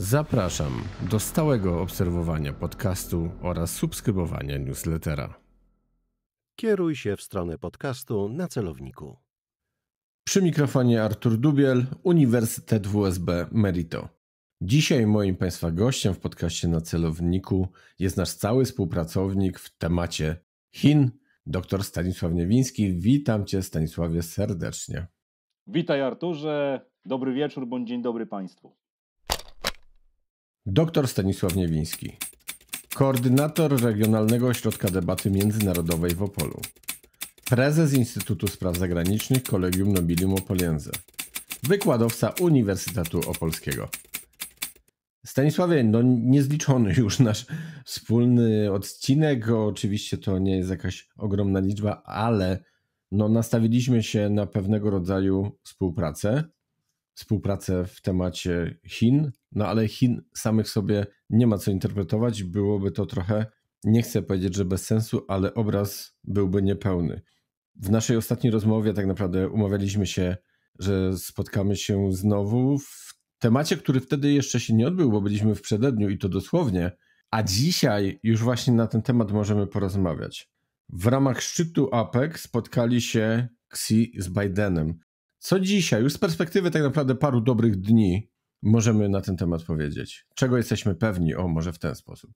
Zapraszam do stałego obserwowania podcastu oraz subskrybowania newslettera. Kieruj się w stronę podcastu na celowniku. Przy mikrofonie Artur Dubiel, Uniwersytet WSB Merito. Dzisiaj moim Państwa gościem w podcaście na celowniku jest nasz cały współpracownik w temacie Chin, dr Stanisław Niewiński. Witam Cię Stanisławie serdecznie. Witaj Arturze, dobry wieczór bądź dzień dobry Państwu. Doktor Stanisław Niewiński, koordynator Regionalnego Ośrodka Debaty Międzynarodowej w Opolu, prezes Instytutu Spraw Zagranicznych Kolegium Nobilium Opoliense, wykładowca Uniwersytetu Opolskiego. Stanisławie, no niezliczony już nasz wspólny odcinek. Oczywiście to nie jest jakaś ogromna liczba, ale no nastawiliśmy się na pewnego rodzaju współpracę współpracę w temacie Chin, no ale Chin samych sobie nie ma co interpretować, byłoby to trochę, nie chcę powiedzieć, że bez sensu, ale obraz byłby niepełny. W naszej ostatniej rozmowie tak naprawdę umawialiśmy się, że spotkamy się znowu w temacie, który wtedy jeszcze się nie odbył, bo byliśmy w przededniu i to dosłownie, a dzisiaj już właśnie na ten temat możemy porozmawiać. W ramach szczytu APEC spotkali się Xi z Bidenem. Co dzisiaj, już z perspektywy tak naprawdę paru dobrych dni, możemy na ten temat powiedzieć? Czego jesteśmy pewni? O, może w ten sposób.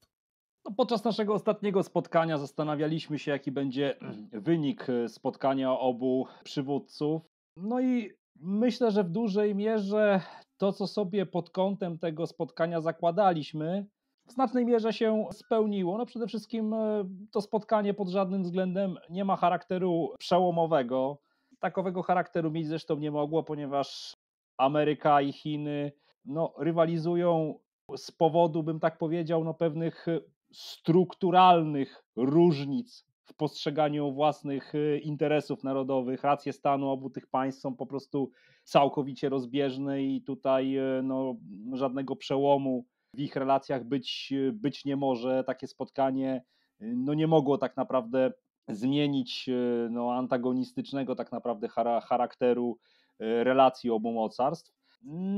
No, podczas naszego ostatniego spotkania zastanawialiśmy się, jaki będzie wynik e, spotkania obu przywódców. No i myślę, że w dużej mierze to, co sobie pod kątem tego spotkania zakładaliśmy, w znacznej mierze się spełniło. No przede wszystkim e, to spotkanie pod żadnym względem nie ma charakteru przełomowego takowego charakteru mieć zresztą nie mogło, ponieważ Ameryka i Chiny no, rywalizują z powodu, bym tak powiedział, no, pewnych y, strukturalnych różnic w postrzeganiu własnych y, interesów narodowych. Racje stanu obu tych państw są po prostu całkowicie rozbieżne i tutaj y, no, żadnego przełomu w ich relacjach być, być nie może. Takie spotkanie no, nie mogło tak naprawdę zmienić e, no, antagonistycznego tak naprawdę charakteru e, relacji obu mocarstw.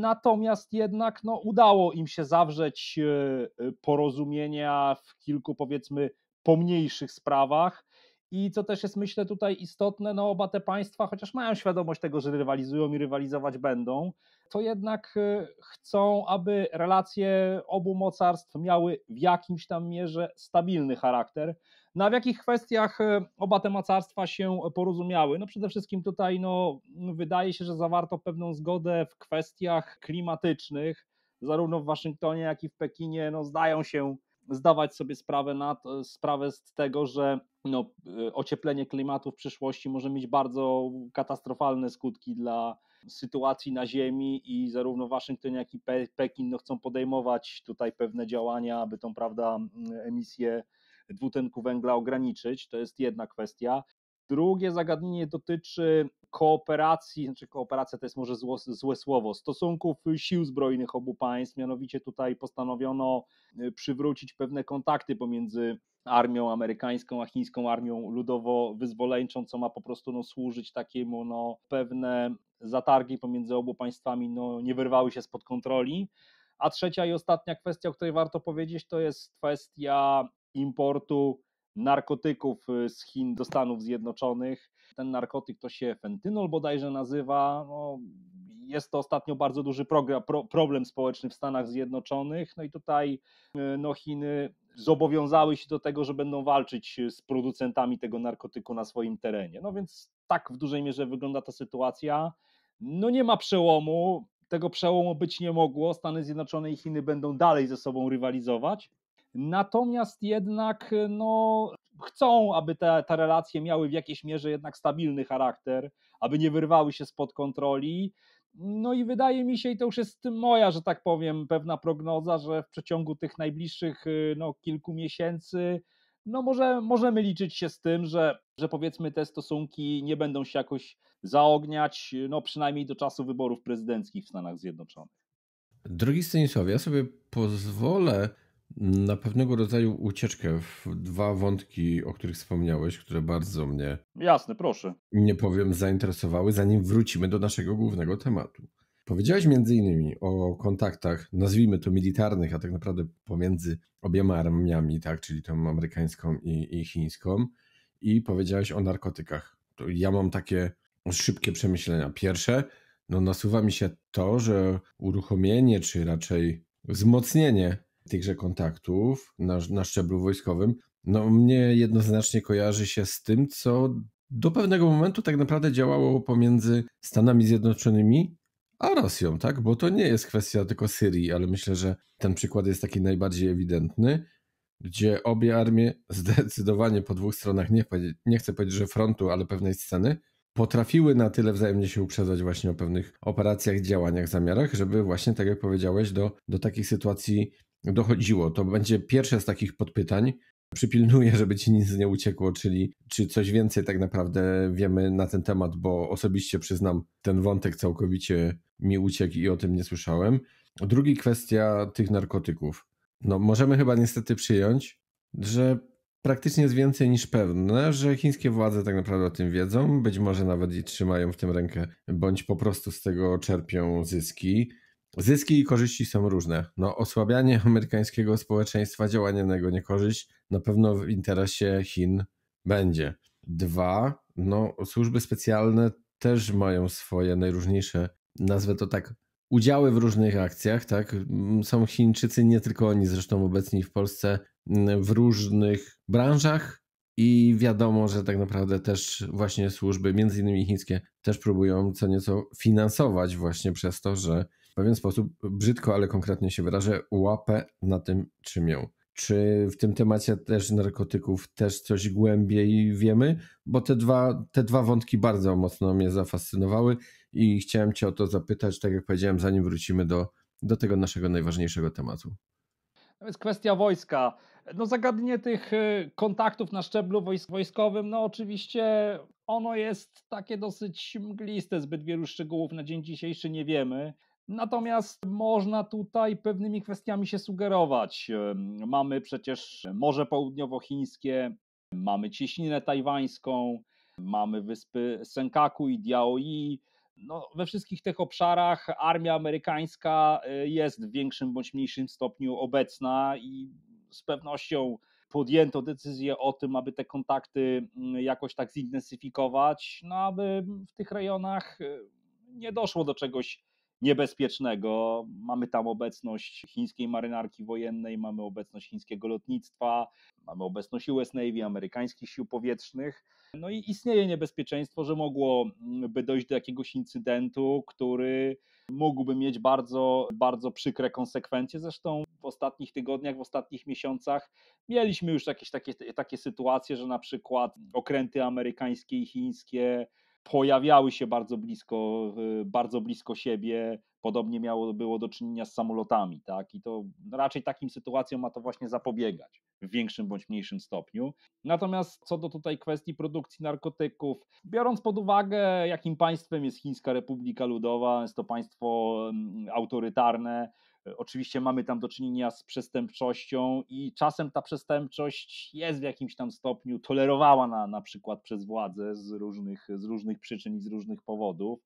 Natomiast jednak no, udało im się zawrzeć e, porozumienia w kilku powiedzmy pomniejszych sprawach. I co też jest myślę tutaj istotne, no oba te państwa, chociaż mają świadomość tego, że rywalizują i rywalizować będą, to jednak chcą, aby relacje obu mocarstw miały w jakimś tam mierze stabilny charakter, no a w jakich kwestiach e, oba te mocarstwa się porozumiały? No przede wszystkim tutaj no, wydaje się, że zawarto pewną zgodę w kwestiach klimatycznych, zarówno w Waszyngtonie, jak i w Pekinie no, zdają się zdawać sobie sprawę, na to, e, sprawę z tego, że no, e, ocieplenie klimatu w przyszłości może mieć bardzo katastrofalne skutki dla sytuacji na Ziemi i zarówno Waszyngton, jak i Pekin no, chcą podejmować tutaj pewne działania, aby tą prawda, emisję dwutlenku węgla ograniczyć. To jest jedna kwestia. Drugie zagadnienie dotyczy kooperacji, znaczy kooperacja to jest może zło, złe słowo, stosunków sił zbrojnych obu państw. Mianowicie tutaj postanowiono y, przywrócić pewne kontakty pomiędzy armią amerykańską a chińską armią ludowo-wyzwoleńczą, co ma po prostu no, służyć takiemu no, pewne zatargi pomiędzy obu państwami no, nie wyrwały się spod kontroli. A trzecia i ostatnia kwestia, o której warto powiedzieć, to jest kwestia importu narkotyków y, z Chin do Stanów Zjednoczonych. Ten narkotyk to się fentynol bodajże nazywa. No, jest to ostatnio bardzo duży problem społeczny w Stanach Zjednoczonych. No i tutaj y, no, Chiny zobowiązały się do tego, że będą walczyć y, z producentami tego narkotyku na swoim terenie. No więc tak w dużej mierze wygląda ta sytuacja. No nie ma przełomu, tego przełomu być nie mogło. Stany Zjednoczone i Chiny będą dalej ze sobą rywalizować. Natomiast jednak no, chcą, aby te, te relacje miały w jakiejś mierze jednak stabilny charakter, aby nie wyrwały się spod kontroli. No i wydaje mi się, i to już jest moja, że tak powiem, pewna prognoza, że w przeciągu tych najbliższych y, no, kilku miesięcy no może, możemy liczyć się z tym, że, że powiedzmy te stosunki nie będą się jakoś zaogniać, no przynajmniej do czasu wyborów prezydenckich w Stanach Zjednoczonych. Drogi Stanisławie, ja sobie pozwolę na pewnego rodzaju ucieczkę w dwa wątki, o których wspomniałeś, które bardzo mnie. Jasne, proszę. Nie powiem, zainteresowały, zanim wrócimy do naszego głównego tematu. Powiedziałeś między innymi o kontaktach, nazwijmy to militarnych, a tak naprawdę pomiędzy obiema armiami, tak, czyli tą amerykańską i, i chińską, i powiedziałeś o narkotykach. To ja mam takie szybkie przemyślenia. Pierwsze, no nasuwa mi się to, że uruchomienie, czy raczej wzmocnienie tychże kontaktów na, na szczeblu wojskowym, no mnie jednoznacznie kojarzy się z tym, co do pewnego momentu tak naprawdę działało pomiędzy Stanami Zjednoczonymi a Rosją, tak? Bo to nie jest kwestia tylko Syrii, ale myślę, że ten przykład jest taki najbardziej ewidentny, gdzie obie armie zdecydowanie po dwóch stronach, nie, nie chcę powiedzieć, że frontu, ale pewnej sceny, potrafiły na tyle wzajemnie się uprzedzać właśnie o pewnych operacjach, działaniach, zamiarach, żeby właśnie, tak jak powiedziałeś, do, do takich sytuacji dochodziło. To będzie pierwsze z takich podpytań. Przypilnuję, żeby ci nic nie uciekło, czyli czy coś więcej tak naprawdę wiemy na ten temat, bo osobiście przyznam, ten wątek całkowicie mi uciekł i o tym nie słyszałem. Drugi kwestia tych narkotyków. No, możemy chyba niestety przyjąć, że praktycznie jest więcej niż pewne, że chińskie władze tak naprawdę o tym wiedzą, być może nawet i trzymają w tym rękę, bądź po prostu z tego czerpią zyski. Zyski i korzyści są różne. No, osłabianie amerykańskiego społeczeństwa działanie na jego niekorzyść na pewno w interesie Chin będzie. Dwa, no, służby specjalne też mają swoje najróżniejsze, nazwę to tak, udziały w różnych akcjach, tak? Mm, są Chińczycy, nie tylko oni zresztą obecni w Polsce, mm, w różnych branżach i wiadomo, że tak naprawdę też właśnie służby, między innymi chińskie, też próbują co nieco finansować właśnie przez to, że w pewien sposób, brzydko, ale konkretnie się wyrażę, łapę na tym, czym ją. Czy w tym temacie też narkotyków też coś głębiej wiemy? Bo te dwa, te dwa wątki bardzo mocno mnie zafascynowały i chciałem Cię o to zapytać, tak jak powiedziałem, zanim wrócimy do, do tego naszego najważniejszego tematu. To jest kwestia wojska. No zagadnienie tych y, kontaktów na szczeblu wojsk wojskowym, no oczywiście ono jest takie dosyć mgliste, zbyt wielu szczegółów na dzień dzisiejszy nie wiemy. Natomiast można tutaj pewnymi kwestiami się sugerować. Mamy przecież Morze Południowochińskie, mamy cieśninę tajwańską, mamy wyspy Senkaku i Diaoi. No, we wszystkich tych obszarach armia amerykańska e, jest w większym bądź mniejszym stopniu obecna i z pewnością podjęto decyzję o tym, aby te kontakty jakoś tak zintensyfikować, no aby w tych rejonach e, nie doszło do czegoś niebezpiecznego. Mamy tam obecność chińskiej marynarki wojennej, mamy obecność chińskiego lotnictwa, mamy obecność US Navy, amerykańskich sił powietrznych. No i istnieje niebezpieczeństwo, że mogłoby mm, dojść do jakiegoś incydentu, który mógłby mieć bardzo, bardzo przykre konsekwencje. Zresztą w ostatnich tygodniach, w ostatnich miesiącach mieliśmy już jakieś takie, takie sytuacje, że na przykład okręty amerykańskie i chińskie pojawiały się bardzo blisko, y, bardzo blisko siebie. Podobnie miało było do czynienia z samolotami, tak? I to raczej takim sytuacjom ma to właśnie zapobiegać w większym bądź mniejszym stopniu. Natomiast co do tutaj kwestii produkcji narkotyków, biorąc pod uwagę, jakim państwem jest Chińska Republika Ludowa, jest to państwo mm, autorytarne, Oczywiście mamy tam do czynienia z przestępczością i czasem ta przestępczość jest w jakimś tam stopniu tolerowana na, na przykład przez władze z różnych, z różnych przyczyn i z różnych powodów.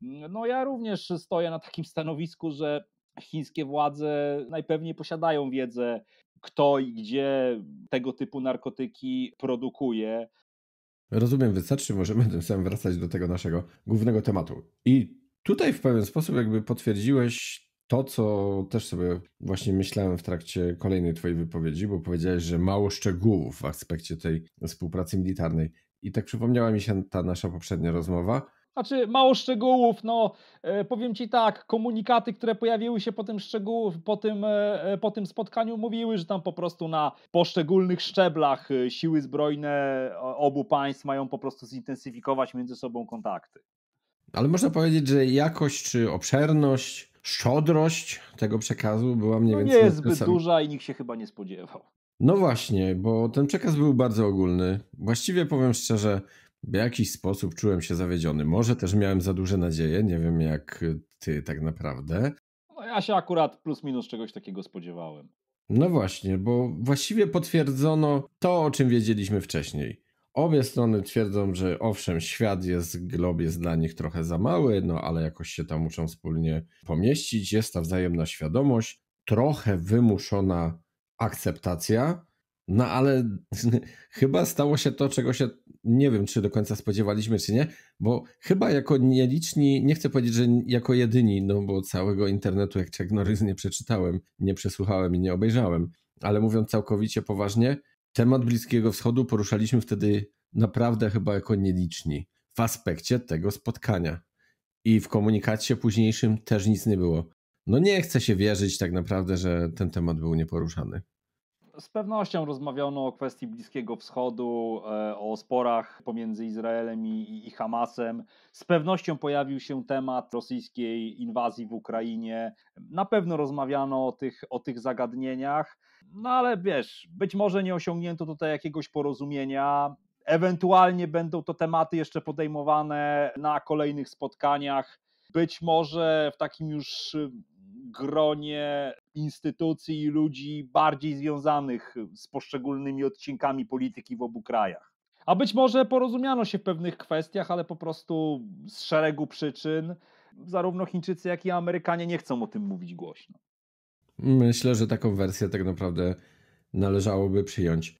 No ja również stoję na takim stanowisku, że chińskie władze najpewniej posiadają wiedzę, kto i gdzie tego typu narkotyki produkuje. Rozumiem, wystarczy, możemy tym samym wracać do tego naszego głównego tematu. I tutaj w pewien sposób jakby potwierdziłeś to, co też sobie właśnie myślałem w trakcie kolejnej Twojej wypowiedzi, bo powiedziałeś, że mało szczegółów w aspekcie tej współpracy militarnej. I tak przypomniała mi się ta nasza poprzednia rozmowa. Znaczy, mało szczegółów, no e, powiem Ci tak, komunikaty, które pojawiły się po tym szczegółów, po tym, e, e, po tym spotkaniu mówiły, że tam po prostu na poszczególnych szczeblach siły zbrojne obu państw mają po prostu zintensyfikować między sobą kontakty. Ale można powiedzieć, że jakość czy obszerność szczodrość tego przekazu była mniej no więcej. Nie jest zbyt duża i nikt się chyba nie spodziewał. No właśnie, bo ten przekaz był bardzo ogólny. Właściwie powiem szczerze, w jakiś sposób czułem się zawiedziony. Może też miałem za duże nadzieje, nie wiem jak ty tak naprawdę. No ja się akurat plus minus czegoś takiego spodziewałem. No właśnie, bo właściwie potwierdzono to, o czym wiedzieliśmy wcześniej. Obie strony twierdzą, że owszem, świat jest, glob jest dla nich trochę za mały, no ale jakoś się tam muszą wspólnie pomieścić. Jest ta wzajemna świadomość, trochę wymuszona akceptacja, no ale chyba stało się to, czego się nie wiem, czy do końca spodziewaliśmy, czy nie, bo chyba jako nieliczni, nie chcę powiedzieć, że jako jedyni, no bo całego internetu, jak czegnoryz nie przeczytałem, nie przesłuchałem i nie obejrzałem, ale mówiąc całkowicie poważnie, Temat Bliskiego Wschodu poruszaliśmy wtedy naprawdę chyba jako nieliczni w aspekcie tego spotkania. I w komunikacie późniejszym też nic nie było. No nie chce się wierzyć tak naprawdę, że ten temat był nieporuszany. Z pewnością rozmawiano o kwestii Bliskiego Wschodu, e, o sporach pomiędzy Izraelem i, i Hamasem. Z pewnością pojawił się temat rosyjskiej inwazji w Ukrainie. Na pewno rozmawiano o tych, o tych zagadnieniach. No ale wiesz, być może nie osiągnięto tutaj jakiegoś porozumienia. Ewentualnie będą to tematy jeszcze podejmowane na kolejnych spotkaniach. Być może w takim już gronie instytucji i ludzi bardziej związanych z poszczególnymi odcinkami polityki w obu krajach. A być może porozumiano się w pewnych kwestiach, ale po prostu z szeregu przyczyn zarówno Chińczycy, jak i Amerykanie nie chcą o tym mówić głośno. Myślę, że taką wersję tak naprawdę należałoby przyjąć.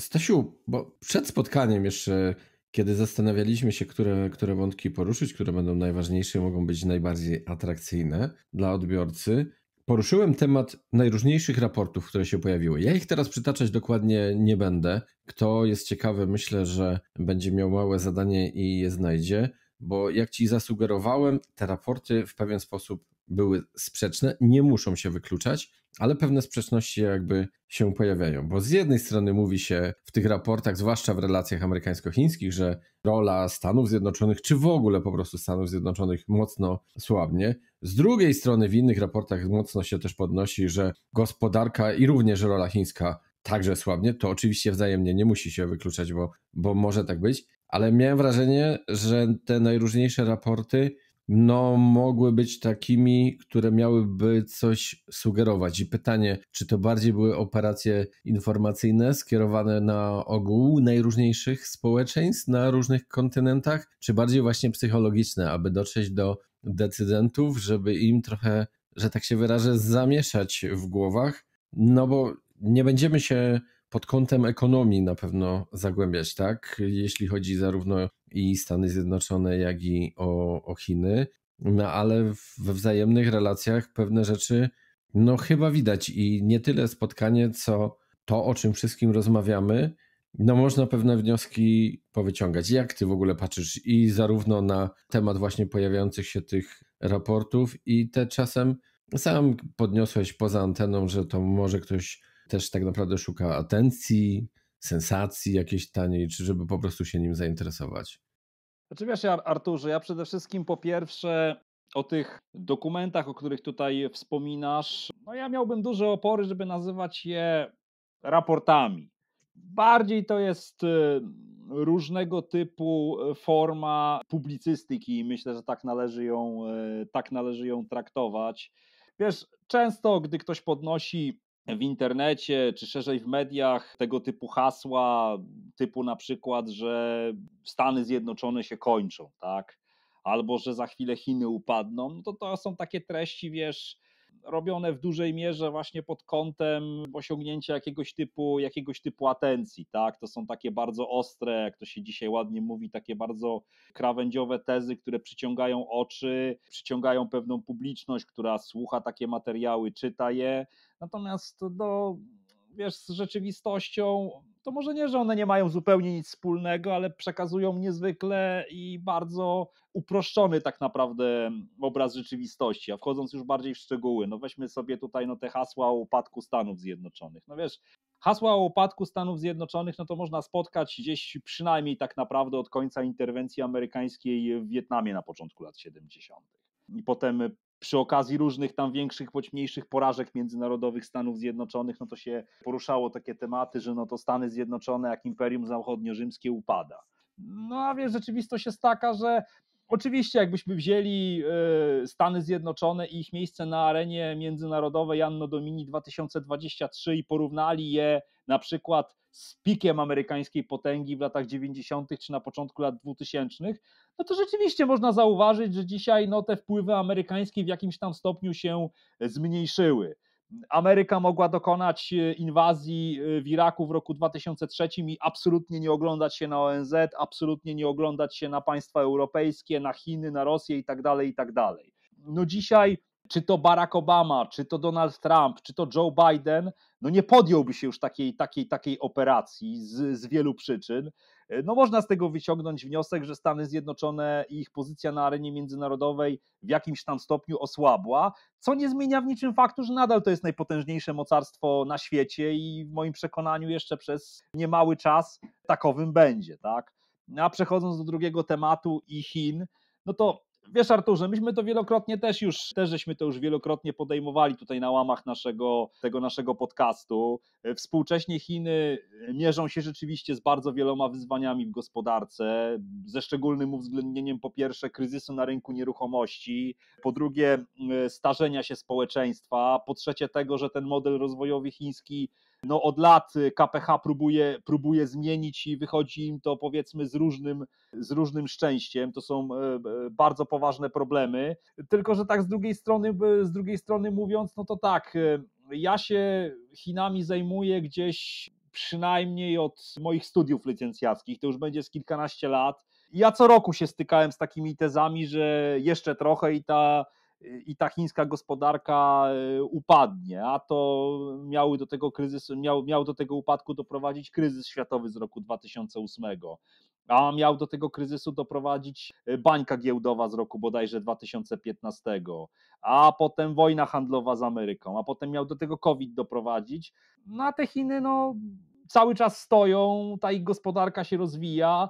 Stasiu, bo przed spotkaniem jeszcze kiedy zastanawialiśmy się, które, które wątki poruszyć, które będą najważniejsze, mogą być najbardziej atrakcyjne dla odbiorcy, poruszyłem temat najróżniejszych raportów, które się pojawiły. Ja ich teraz przytaczać dokładnie nie będę. Kto jest ciekawy, myślę, że będzie miał małe zadanie i je znajdzie, bo jak ci zasugerowałem, te raporty w pewien sposób były sprzeczne, nie muszą się wykluczać, ale pewne sprzeczności jakby się pojawiają, bo z jednej strony mówi się w tych raportach, zwłaszcza w relacjach amerykańsko-chińskich, że rola Stanów Zjednoczonych, czy w ogóle po prostu Stanów Zjednoczonych mocno słabnie. Z drugiej strony w innych raportach mocno się też podnosi, że gospodarka i również rola chińska także słabnie. To oczywiście wzajemnie nie musi się wykluczać, bo, bo może tak być, ale miałem wrażenie, że te najróżniejsze raporty no, mogły być takimi, które miałyby coś sugerować. I pytanie, czy to bardziej były operacje informacyjne skierowane na ogół najróżniejszych społeczeństw na różnych kontynentach, czy bardziej właśnie psychologiczne, aby dotrzeć do decydentów, żeby im trochę, że tak się wyrażę, zamieszać w głowach, no bo nie będziemy się pod kątem ekonomii na pewno zagłębiać, tak? Jeśli chodzi zarówno i Stany Zjednoczone, jak i o, o Chiny. No ale we wzajemnych relacjach pewne rzeczy, no chyba widać i nie tyle spotkanie, co to, o czym wszystkim rozmawiamy, no można pewne wnioski powyciągać. Jak ty w ogóle patrzysz i zarówno na temat właśnie pojawiających się tych raportów i te czasem sam podniosłeś poza anteną, że to może ktoś też tak naprawdę szuka atencji, sensacji jakiejś taniej, czy żeby po prostu się nim zainteresować? Znaczy wiesz, Arturze, ja przede wszystkim po pierwsze o tych dokumentach, o których tutaj wspominasz, no ja miałbym duże opory, żeby nazywać je raportami. Bardziej to jest y, różnego typu forma publicystyki i myślę, że tak należy ją, y, tak należy ją traktować. Wiesz, często gdy ktoś podnosi w internecie czy szerzej w mediach tego typu hasła, typu na przykład, że Stany Zjednoczone się kończą, tak? Albo że za chwilę Chiny upadną, no to to są takie treści, wiesz, robione w dużej mierze właśnie pod kątem osiągnięcia jakiegoś typu, jakiegoś typu atencji, tak? To są takie bardzo ostre, jak to się dzisiaj ładnie mówi, takie bardzo krawędziowe tezy, które przyciągają oczy, przyciągają pewną publiczność, która słucha takie materiały, czyta je, Natomiast do, wiesz, z rzeczywistością to może nie, że one nie mają zupełnie nic wspólnego, ale przekazują niezwykle i bardzo uproszczony tak naprawdę obraz rzeczywistości, a wchodząc już bardziej w szczegóły, no weźmy sobie tutaj no te hasła o upadku Stanów Zjednoczonych. No wiesz, hasła o upadku Stanów Zjednoczonych, no to można spotkać gdzieś przynajmniej tak naprawdę od końca interwencji amerykańskiej w Wietnamie na początku lat 70. I potem przy okazji różnych tam większych bądź mniejszych porażek międzynarodowych Stanów Zjednoczonych, no to się poruszało takie tematy, że no to Stany Zjednoczone jak Imperium Zachodnio-Rzymskie upada. No a wiesz, rzeczywistość jest taka, że Oczywiście, jakbyśmy wzięli y, Stany Zjednoczone i ich miejsce na arenie międzynarodowej Anno Domini 2023 i porównali je na przykład z pikiem amerykańskiej potęgi w latach 90. czy na początku lat 2000, no to rzeczywiście można zauważyć, że dzisiaj no, te wpływy amerykańskie w jakimś tam stopniu się zmniejszyły. Ameryka mogła dokonać e, inwazji e, w Iraku w roku 2003 i absolutnie nie oglądać się na ONZ, absolutnie nie oglądać się na państwa europejskie, na Chiny, na Rosję i i tak dalej tak dalej. No dzisiaj czy to Barack Obama, czy to Donald Trump, czy to Joe Biden, no nie podjąłby się już takiej, takiej, takiej operacji z, z wielu przyczyn. E, no można z tego wyciągnąć wniosek, że Stany Zjednoczone i ich pozycja na arenie międzynarodowej w jakimś tam stopniu osłabła, co nie zmienia w niczym faktu, że nadal to jest najpotężniejsze mocarstwo na świecie i w moim przekonaniu jeszcze przez niemały czas takowym będzie, tak? No a przechodząc do drugiego tematu i Chin, no to Wiesz Arturze, myśmy to wielokrotnie też już, też żeśmy to już wielokrotnie podejmowali tutaj na łamach naszego, tego naszego podcastu. E, współcześnie Chiny e, mierzą się rzeczywiście z bardzo wieloma wyzwaniami w gospodarce, ze szczególnym uwzględnieniem po pierwsze kryzysu na rynku nieruchomości, po drugie e, starzenia się społeczeństwa, po trzecie tego, że ten model rozwojowy chiński no od lat y, KPH próbuje, próbuje zmienić i wychodzi im to powiedzmy z różnym, z różnym szczęściem. To są e, e, bardzo poważne problemy. Tylko, że tak z drugiej strony, z drugiej strony mówiąc, no to tak, e, ja się Chinami zajmuję gdzieś przynajmniej od moich studiów licencjackich, to już będzie z kilkanaście lat. Ja co roku się stykałem z takimi tezami, że jeszcze trochę i ta Y, i ta chińska gospodarka y, upadnie, a to miały do tego kryzysu, miał, miał do tego upadku doprowadzić kryzys światowy z roku 2008, a miał do tego kryzysu doprowadzić y, bańka giełdowa z roku bodajże 2015, a potem wojna handlowa z Ameryką, a potem miał do tego COVID doprowadzić. No a te Chiny no cały czas stoją, ta ich gospodarka się rozwija,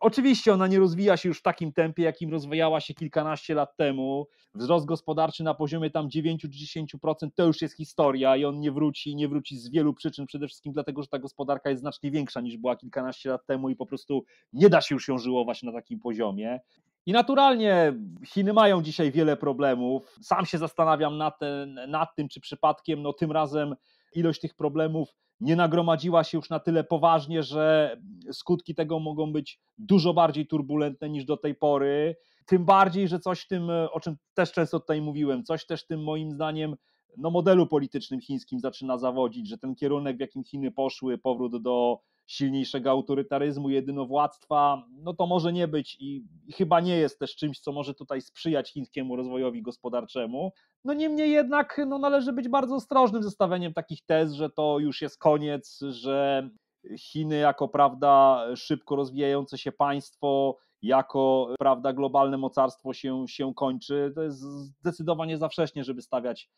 Oczywiście ona nie rozwija się już w takim tempie, jakim rozwijała się kilkanaście lat temu. Wzrost gospodarczy na poziomie tam 9-10% to już jest historia i on nie wróci, nie wróci z wielu przyczyn, przede wszystkim dlatego, że ta gospodarka jest znacznie większa niż była kilkanaście lat temu i po prostu nie da się już ją żyłować na takim poziomie. I naturalnie Chiny mają dzisiaj wiele problemów. Sam się zastanawiam nad, ten, nad tym, czy przypadkiem no, tym razem ilość tych problemów nie nagromadziła się już na tyle poważnie, że skutki tego mogą być dużo bardziej turbulentne niż do tej pory. Tym bardziej, że coś w tym, o czym też często tutaj mówiłem, coś też w tym moim zdaniem no modelu politycznym chińskim zaczyna zawodzić, że ten kierunek, w jakim Chiny poszły, powrót do silniejszego autorytaryzmu, jedynowładztwa, no to może nie być i chyba nie jest też czymś, co może tutaj sprzyjać chińskiemu rozwojowi gospodarczemu. No niemniej jednak no, należy być bardzo ostrożnym ze takich tez, że to już jest koniec, że Chiny jako prawda szybko rozwijające się państwo, jako prawda globalne mocarstwo się, się kończy. To jest zdecydowanie za wcześnie, żeby stawiać,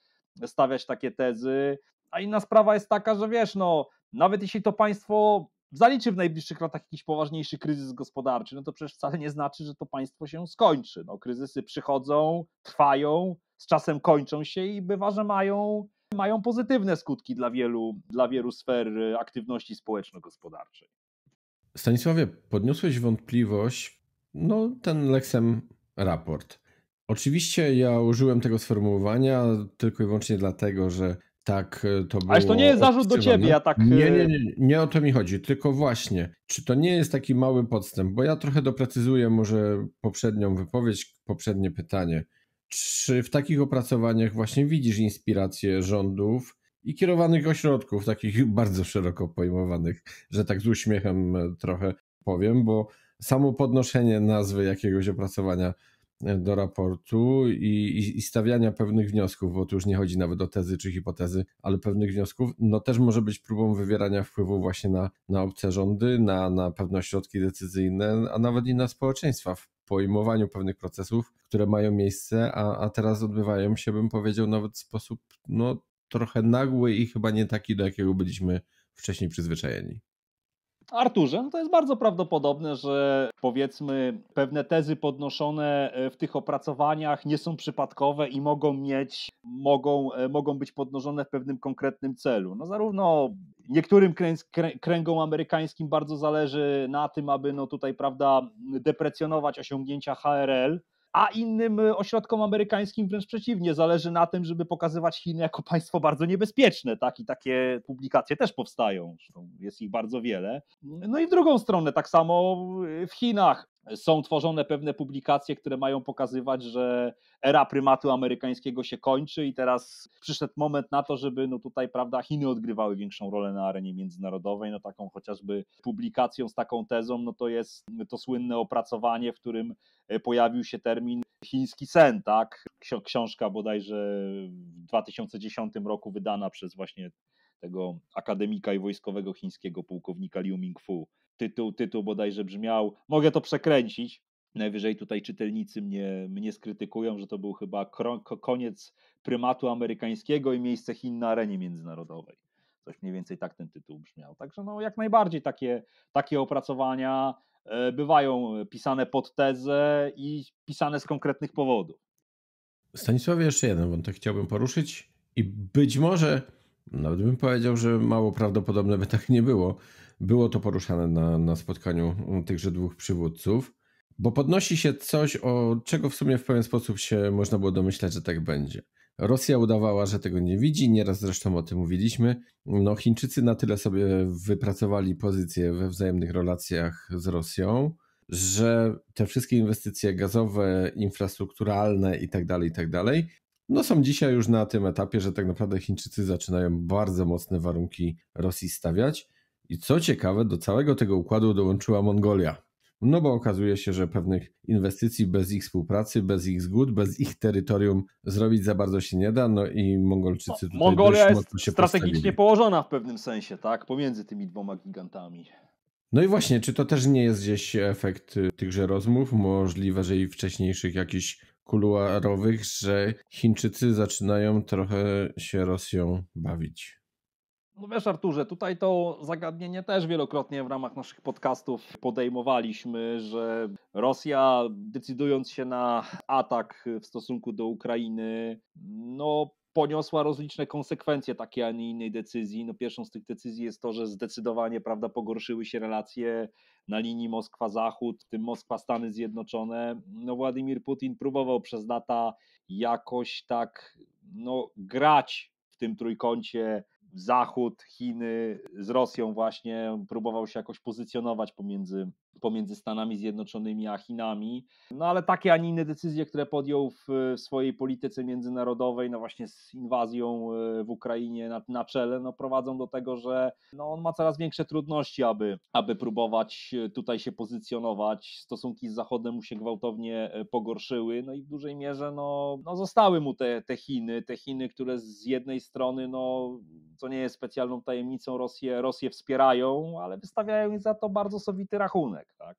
stawiać takie tezy. A inna sprawa jest taka, że wiesz, no, nawet jeśli to państwo zaliczy w najbliższych latach jakiś poważniejszy kryzys gospodarczy, no to przecież wcale nie znaczy, że to państwo się skończy. No, kryzysy przychodzą, trwają, z czasem kończą się i bywa, że mają, mają pozytywne skutki dla wielu, dla wielu sfer y, aktywności społeczno-gospodarczej. Stanisławie, podniosłeś wątpliwość, no ten Lexem raport. Oczywiście ja użyłem tego sformułowania tylko i wyłącznie dlatego, że tak e, to było. Ale to nie jest zarzut do ciebie, ja tak. Nie, e, nie, nie, nie o to mi chodzi, tylko właśnie, czy to nie jest taki mały podstęp, bo ja trochę doprecyzuję może poprzednią wypowiedź, poprzednie pytanie. Czy w takich opracowaniach właśnie widzisz inspirację rządów i kierowanych ośrodków, takich bardzo szeroko pojmowanych, że tak z uśmiechem e, trochę powiem, bo samo podnoszenie nazwy jakiegoś opracowania do raportu i, i, stawiania pewnych wniosków, bo tu już nie chodzi nawet o tezy czy hipotezy, ale pewnych wniosków, no też może być próbą wywierania wpływu właśnie na, na obce rządy, na, na pewne środki decyzyjne, a nawet i na społeczeństwa w pojmowaniu pewnych procesów, które mają miejsce, a, a teraz odbywają się, bym powiedział, nawet w sposób no, trochę nagły i chyba nie taki, do jakiego byliśmy wcześniej przyzwyczajeni. Arturze, no to jest bardzo prawdopodobne, że powiedzmy pewne tezy podnoszone e, w tych opracowaniach nie są przypadkowe i mogą mieć, mogą, e, mogą być podnoszone w pewnym konkretnym celu. No zarówno niektórym kręgom amerykańskim bardzo zależy na tym, aby no tutaj, prawda, deprecjonować osiągnięcia HRL, a innym e, ośrodkom amerykańskim wręcz przeciwnie, zależy na tym, żeby pokazywać Chiny jako państwo bardzo niebezpieczne, tak? I takie publikacje też powstają, jest ich bardzo wiele. No i w drugą stronę, tak samo w Chinach są tworzone pewne publikacje, które mają pokazywać, że era prymatu amerykańskiego się kończy i teraz przyszedł moment na to, żeby no tutaj prawda, Chiny odgrywały większą rolę na arenie międzynarodowej, no taką chociażby publikacją z taką tezą, no to jest to słynne opracowanie, w którym e, pojawił się termin chiński sen, tak? Książka bodajże w 2010 roku wydana przez właśnie tego akademika i wojskowego chińskiego pułkownika Liu Mingfu tytuł, tytuł bodajże brzmiał, mogę to przekręcić, najwyżej tutaj czytelnicy mnie, mnie skrytykują, że to był chyba koniec prymatu amerykańskiego i miejsce Chin na arenie międzynarodowej. Coś mniej więcej tak ten tytuł brzmiał. Także no, jak najbardziej takie, takie opracowania e, bywają pisane pod tezę i pisane z konkretnych powodów. Stanisławie, jeszcze jeden wątek chciałbym poruszyć i być może, nawet bym powiedział, że mało prawdopodobne by tak nie było, było to poruszane na, na spotkaniu mm, tychże dwóch przywódców, bo podnosi się coś, o czego w sumie w pewien sposób się można było domyślać, że tak będzie. Rosja udawała, że tego nie widzi, nieraz zresztą o tym mówiliśmy. No, Chińczycy na tyle sobie wypracowali pozycję we wzajemnych relacjach z Rosją, że te wszystkie inwestycje gazowe, infrastrukturalne itd., tak itd., tak no są dzisiaj już na tym etapie, że tak naprawdę Chińczycy zaczynają bardzo mocne warunki Rosji stawiać. I co ciekawe, do całego tego układu dołączyła Mongolia. No bo okazuje się, że pewnych inwestycji bez ich współpracy, bez ich zgód, bez ich terytorium zrobić za bardzo się nie da. No i Mongolczycy no, tutaj Mongolia jest strategicznie postawili. położona w pewnym sensie, tak? Pomiędzy tymi dwoma gigantami. No i właśnie, czy to też nie jest gdzieś efekt y, tychże rozmów? Możliwe, że i wcześniejszych jakichś kuluarowych, że Chińczycy zaczynają trochę się Rosją bawić. No wiesz Arturze, tutaj to zagadnienie też wielokrotnie w ramach naszych podcastów podejmowaliśmy, że Rosja decydując się na atak w stosunku do Ukrainy, no poniosła rozliczne konsekwencje takiej, a nie innej decyzji. No pierwszą z tych decyzji jest to, że zdecydowanie prawda, pogorszyły się relacje na linii Moskwa-Zachód, w tym Moskwa-Stany Zjednoczone. No Władimir Putin próbował przez lata jakoś tak no, grać w tym trójkącie Zachód, Chiny z Rosją właśnie próbował się jakoś pozycjonować pomiędzy pomiędzy Stanami Zjednoczonymi a Chinami. No ale takie, a nie inne decyzje, które podjął w swojej polityce międzynarodowej, no właśnie z inwazją e, w Ukrainie na, na czele, no prowadzą do tego, że no on ma coraz większe trudności, aby, aby próbować e, tutaj się pozycjonować. Stosunki z Zachodem mu się gwałtownie e, pogorszyły, no i w dużej mierze no, no zostały mu te, te Chiny, te Chiny, które z jednej strony, no co nie jest specjalną tajemnicą, Rosję, Rosję wspierają, ale wystawiają im za to bardzo sowity rachunek rynek, tak, tak?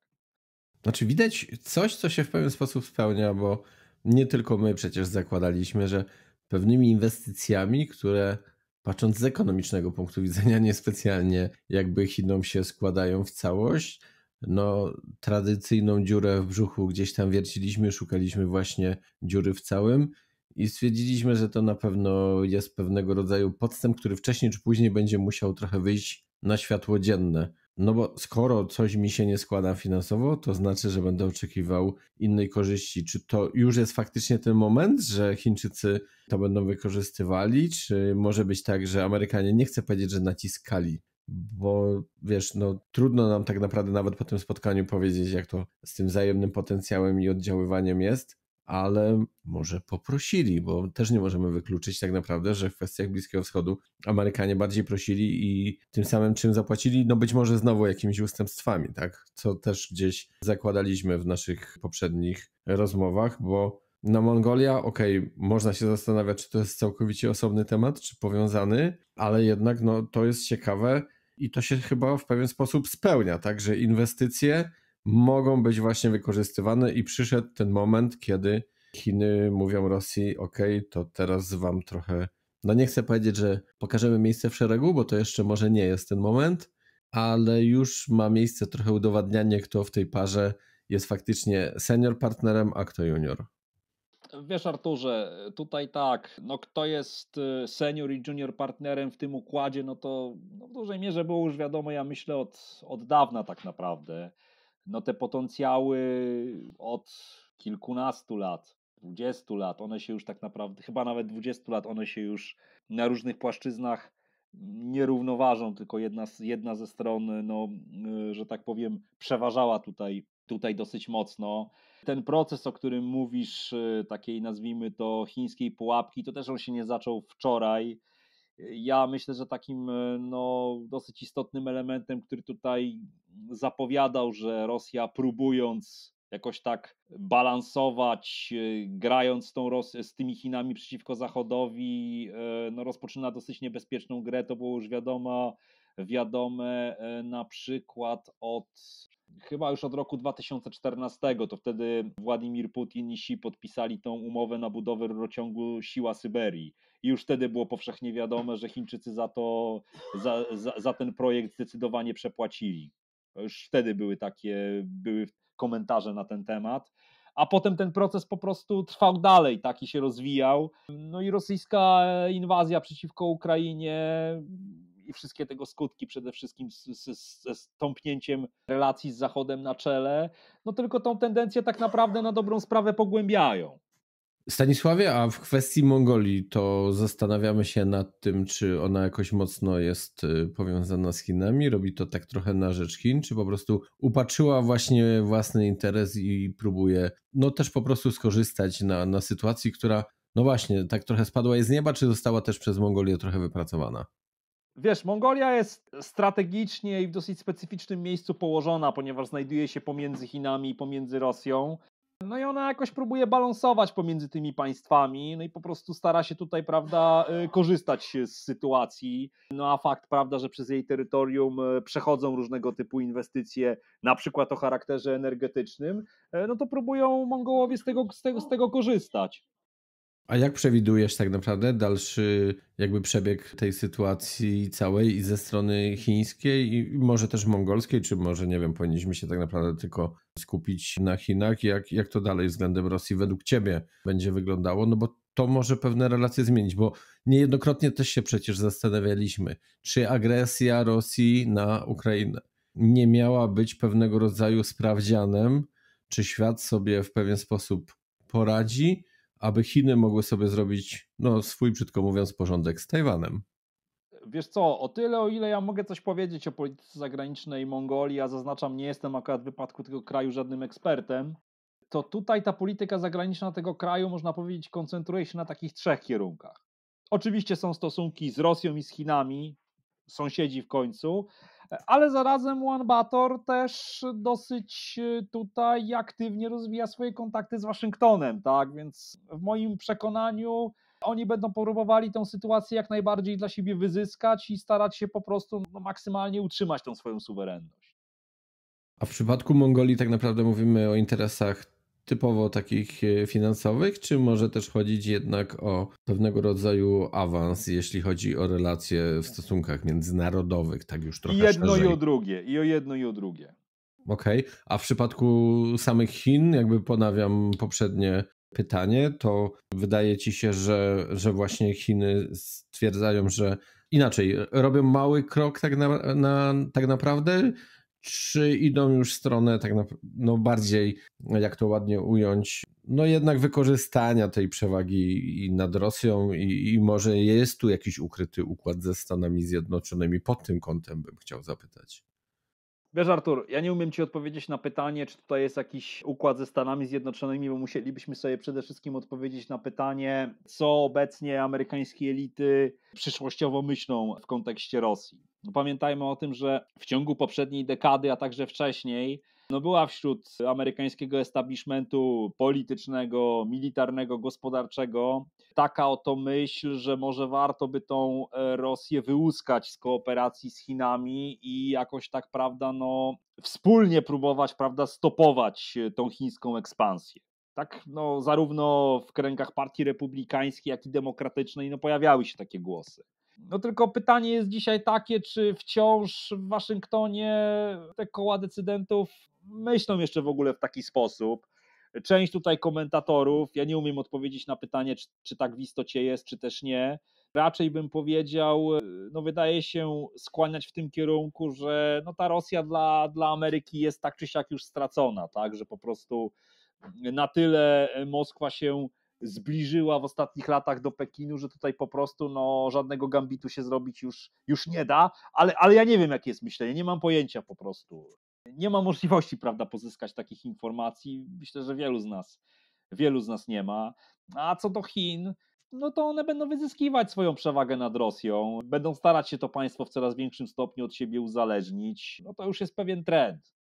Znaczy widać coś, co się w pewien sposób spełnia, bo nie tylko my przecież zakładaliśmy, że pewnymi inwestycjami, które patrząc z ekonomicznego punktu widzenia niespecjalnie jakby Chinom się składają w całość, no tradycyjną dziurę w brzuchu gdzieś tam wierciliśmy, szukaliśmy właśnie dziury w całym i stwierdziliśmy, że to na pewno jest pewnego rodzaju podstęp, który wcześniej czy później będzie musiał trochę wyjść na światło dzienne. No bo skoro coś mi się nie składa finansowo, to znaczy, że będę oczekiwał innej korzyści. Czy to już jest faktycznie ten moment, że Chińczycy to będą wykorzystywali, czy może być tak, że Amerykanie nie chcę powiedzieć, że naciskali, bo wiesz, no trudno nam tak naprawdę nawet po tym spotkaniu powiedzieć, jak to z tym wzajemnym potencjałem i oddziaływaniem jest ale może poprosili, bo też nie możemy wykluczyć tak naprawdę, że w kwestiach Bliskiego Wschodu Amerykanie bardziej prosili i tym samym czym zapłacili, no być może znowu jakimiś ustępstwami, tak? Co też gdzieś zakładaliśmy w naszych poprzednich rozmowach, bo na no Mongolia, okej, okay, można się zastanawiać, czy to jest całkowicie osobny temat, czy powiązany, ale jednak no, to jest ciekawe i to się chyba w pewien sposób spełnia, tak? Że inwestycje mogą być właśnie wykorzystywane i przyszedł ten moment, kiedy Chiny mówią Rosji, ok, to teraz wam trochę, no nie chcę powiedzieć, że pokażemy miejsce w szeregu, bo to jeszcze może nie jest ten moment, ale już ma miejsce trochę udowadnianie, kto w tej parze jest faktycznie senior partnerem, a kto junior. Wiesz, Arturze, tutaj tak, no kto jest y, senior i junior partnerem w tym układzie, no to no w dużej mierze było już wiadomo, ja myślę, od, od dawna tak naprawdę no te potencjały od kilkunastu lat, dwudziestu lat, one się już tak naprawdę, chyba nawet dwudziestu lat, one się już na różnych płaszczyznach nie równoważą, tylko jedna, jedna ze stron, no, y, że tak powiem, przeważała tutaj, tutaj dosyć mocno. Ten proces, o którym mówisz, y, takiej nazwijmy to chińskiej pułapki, to też on się nie zaczął wczoraj. Ja myślę, że takim e, no, dosyć istotnym elementem, który tutaj zapowiadał, że Rosja próbując jakoś tak balansować, e, grając tą Ros- z tymi Chinami przeciwko Zachodowi, e, no, rozpoczyna dosyć niebezpieczną grę. To było już wiadomo, wiadome na przykład od chyba już od roku 2014, to wtedy Władimir Putin i Xi podpisali tą umowę na budowę rurociągu Siła Syberii i już wtedy było powszechnie wiadome, że Chińczycy za, to, za, za, za ten projekt zdecydowanie przepłacili. Już wtedy były takie były komentarze na ten temat a potem ten proces po prostu trwał dalej, taki się rozwijał. No i rosyjska inwazja przeciwko Ukrainie i wszystkie tego skutki, przede wszystkim ze stąpnięciem relacji z Zachodem na czele, no tylko tą tendencję tak naprawdę na dobrą sprawę pogłębiają. Stanisławie, a w kwestii Mongolii to zastanawiamy się nad tym, czy ona jakoś mocno jest y, powiązana z Chinami, robi to tak trochę na rzecz Chin, czy po prostu upatrzyła właśnie własny interes i próbuje no też po prostu skorzystać na, na sytuacji, która no właśnie tak trochę spadła jej z nieba, czy została też przez Mongolię trochę wypracowana? Wiesz, Mongolia jest strategicznie i w dosyć specyficznym miejscu położona, ponieważ znajduje się pomiędzy Chinami i pomiędzy Rosją. No i ona jakoś próbuje balansować pomiędzy tymi państwami, no i po prostu stara się tutaj, prawda, y, korzystać z sytuacji. No a fakt, prawda, że przez jej terytorium y, przechodzą różnego typu inwestycje, na przykład o charakterze energetycznym, y, no to próbują Mongołowie z tego, z tego, z tego korzystać. A jak przewidujesz tak naprawdę dalszy jakby przebieg tej sytuacji całej i ze strony chińskiej i może też mongolskiej, czy może nie wiem, powinniśmy się tak naprawdę tylko skupić na Chinach, jak, jak to dalej względem Rosji według ciebie będzie wyglądało, no bo to może pewne relacje zmienić, bo niejednokrotnie też się przecież zastanawialiśmy, czy agresja Rosji na Ukrainę nie miała być pewnego rodzaju sprawdzianem, czy świat sobie w pewien sposób poradzi, aby Chiny mogły sobie zrobić, no swój brzydko mówiąc, porządek z Tajwanem. Wiesz co, o tyle, o ile ja mogę coś powiedzieć o polityce zagranicznej Mongolii, a zaznaczam, nie jestem akurat w wypadku tego kraju żadnym ekspertem, to tutaj ta polityka zagraniczna tego kraju, można powiedzieć, koncentruje się na takich trzech kierunkach. Oczywiście są stosunki z Rosją i z Chinami, sąsiedzi w końcu, ale zarazem One Bator też dosyć e, tutaj aktywnie rozwija swoje kontakty z Waszyngtonem, tak? Więc w moim przekonaniu oni będą próbowali tę sytuację jak najbardziej dla siebie wyzyskać i starać się po prostu no, maksymalnie utrzymać tą swoją suwerenność. A w przypadku Mongolii tak naprawdę mówimy o interesach typowo takich e, finansowych, czy może też chodzić jednak o pewnego rodzaju awans, jeśli chodzi o relacje w stosunkach międzynarodowych, tak już trochę I jedno szerzej. i o drugie, i o jedno i o drugie. Okej, okay. a w przypadku samych Chin, jakby ponawiam poprzednie pytanie, to wydaje ci się, że, że właśnie Chiny stwierdzają, że inaczej, robią mały krok tak, na, na tak naprawdę, czy idą już w stronę tak na, no bardziej, jak to ładnie ująć, no jednak wykorzystania tej przewagi i nad Rosją i, i, może jest tu jakiś ukryty układ ze Stanami Zjednoczonymi pod tym kątem bym chciał zapytać. Wiesz Artur, ja nie umiem Ci odpowiedzieć na pytanie, czy tutaj jest jakiś układ ze Stanami Zjednoczonymi, bo musielibyśmy sobie przede wszystkim odpowiedzieć na pytanie, co obecnie amerykańskie elity przyszłościowo myślą w kontekście Rosji. No pamiętajmy o tym, że w ciągu poprzedniej dekady, a także wcześniej, no była wśród amerykańskiego establishmentu politycznego, militarnego, gospodarczego taka oto myśl, że może warto by tą e, Rosję wyłuskać z kooperacji z Chinami i jakoś tak, prawda, no wspólnie próbować, prawda, stopować e, tą chińską ekspansję. Tak, no zarówno w kręgach partii republikańskiej, jak i demokratycznej, no pojawiały się takie głosy. No tylko pytanie jest dzisiaj takie, czy wciąż w Waszyngtonie te koła decydentów myślą jeszcze w ogóle w taki sposób. Część tutaj komentatorów, ja nie umiem odpowiedzieć na pytanie, czy, czy tak w istocie jest, czy też nie. Raczej bym powiedział, e, no wydaje się skłaniać w tym kierunku, że no ta Rosja dla, dla Ameryki jest tak czy siak już stracona, tak, że po prostu na tyle Moskwa się zbliżyła w ostatnich latach do Pekinu, że tutaj po prostu no, żadnego gambitu się zrobić już, już nie da, ale, ale ja nie wiem, jakie jest myślenie, nie mam pojęcia po prostu. Nie ma możliwości, prawda, pozyskać takich informacji. Myślę, że wielu z nas, wielu z nas nie ma. A co do Chin, no to one będą wyzyskiwać swoją przewagę nad Rosją, będą starać się to państwo w coraz większym stopniu od siebie uzależnić. No to już jest pewien trend.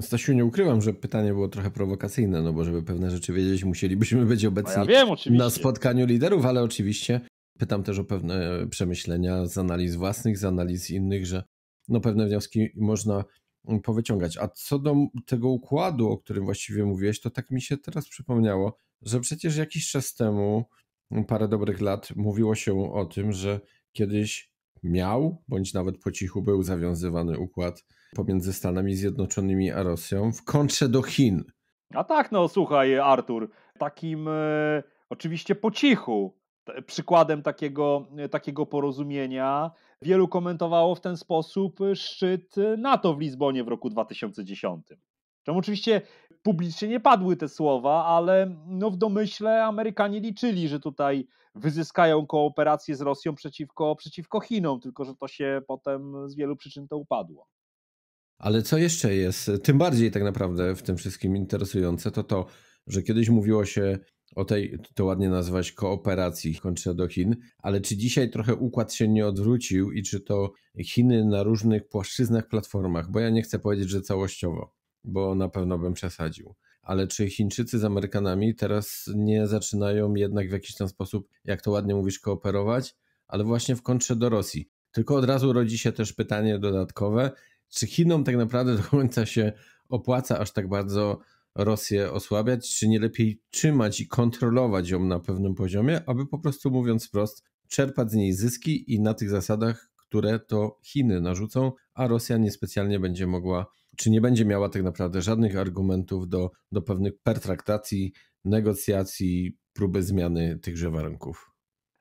Stasiu, nie ukrywam, że pytanie było trochę prowokacyjne, no bo żeby pewne rzeczy wiedzieć, musielibyśmy być no obecni ja wiem, na spotkaniu liderów, ale oczywiście pytam też o pewne przemyślenia z analiz własnych, z analiz innych, że no pewne wnioski można powyciągać. A co do tego układu, o którym właściwie mówiłeś, to tak mi się teraz przypomniało, że przecież jakiś czas temu, parę dobrych lat, mówiło się o tym, że kiedyś miał, bądź nawet po cichu był zawiązywany układ pomiędzy Stanami Zjednoczonymi a Rosją w kontrze do Chin. A tak, no słuchaj, Artur, takim e, oczywiście po cichu. T- przykładem takiego, e, takiego porozumienia wielu komentowało w ten sposób e, szczyt e, NATO w Lizbonie w roku 2010. Czemu oczywiście publicznie nie padły te słowa, ale no w domyśle Amerykanie liczyli, że tutaj wyzyskają kooperację z Rosją przeciwko, przeciwko Chinom, tylko że to się potem z wielu przyczyn to upadło. Ale co jeszcze jest, tym bardziej tak naprawdę w tym wszystkim interesujące, to to, że kiedyś mówiło się o tej, to ładnie nazwać, kooperacji kończę do Chin, ale czy dzisiaj trochę układ się nie odwrócił i czy to Chiny na różnych płaszczyznach, platformach, bo ja nie chcę powiedzieć, że całościowo, bo na pewno bym przesadził. Ale czy Chińczycy z Amerykanami teraz nie zaczynają jednak w jakiś tam sposób, jak to ładnie mówisz, kooperować, ale właśnie w kontrze do Rosji? Tylko od razu rodzi się też pytanie dodatkowe, czy Chinom tak naprawdę do końca się opłaca aż tak bardzo Rosję osłabiać, czy nie lepiej trzymać i kontrolować ją na pewnym poziomie, aby po prostu mówiąc wprost, czerpać z niej zyski i na tych zasadach, które to Chiny narzucą, a Rosja niespecjalnie będzie mogła czy nie będzie miała tak naprawdę żadnych argumentów do, do pewnych pertraktacji, negocjacji, próby zmiany tychże warunków?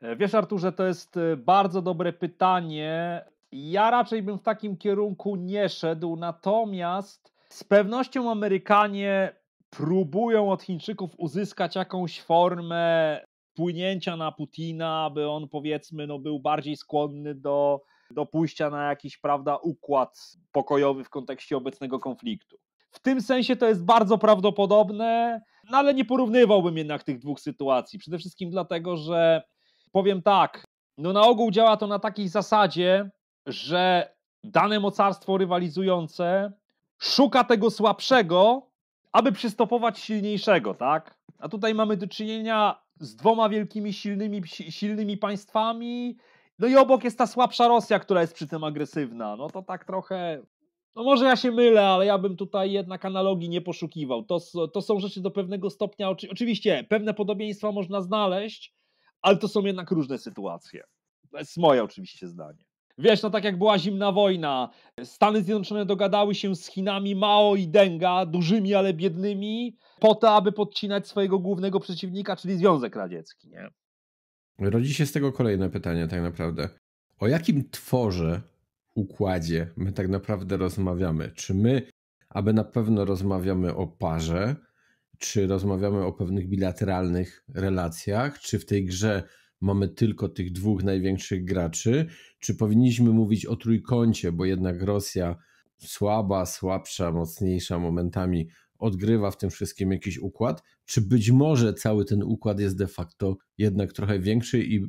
E, wiesz, Arturze, to jest e, bardzo dobre pytanie. Ja raczej bym w takim kierunku nie szedł, natomiast z pewnością Amerykanie próbują od Chińczyków uzyskać jakąś formę płynięcia na Putina, aby on powiedzmy no, był bardziej skłonny do do pójścia na jakiś, prawda, układ pokojowy w kontekście obecnego konfliktu. W tym sensie to jest bardzo prawdopodobne, no ale nie porównywałbym jednak tych dwóch sytuacji. Przede wszystkim dlatego, że powiem tak, no na ogół działa to na takiej zasadzie, że dane mocarstwo rywalizujące szuka tego słabszego, aby przystopować silniejszego, tak? A tutaj mamy do czynienia z dwoma wielkimi, silnymi, silnymi państwami, no i obok jest ta słabsza Rosja, która jest przy tym agresywna. No to tak trochę. No może ja się mylę, ale ja bym tutaj jednak analogii nie poszukiwał. To, to są rzeczy do pewnego stopnia. Oczy, oczywiście pewne podobieństwa można znaleźć, ale to są jednak różne sytuacje. To jest moje oczywiście zdanie. Wiesz, no tak jak była zimna wojna, Stany Zjednoczone dogadały się z Chinami Mao i Denga, dużymi, ale biednymi, po to, aby podcinać swojego głównego przeciwnika, czyli Związek Radziecki. Nie? rodzi się z tego kolejne pytanie, tak naprawdę. O jakim tworze, układzie my tak naprawdę rozmawiamy? Czy my, aby na pewno rozmawiamy o parze, czy rozmawiamy o pewnych bilateralnych relacjach, czy w tej grze mamy tylko tych dwóch największych graczy, czy powinniśmy mówić o trójkącie, bo jednak Rosja słaba, słabsza, mocniejsza momentami odgrywa w tym wszystkim jakiś układ? Czy być może cały ten układ jest de facto jednak trochę większy i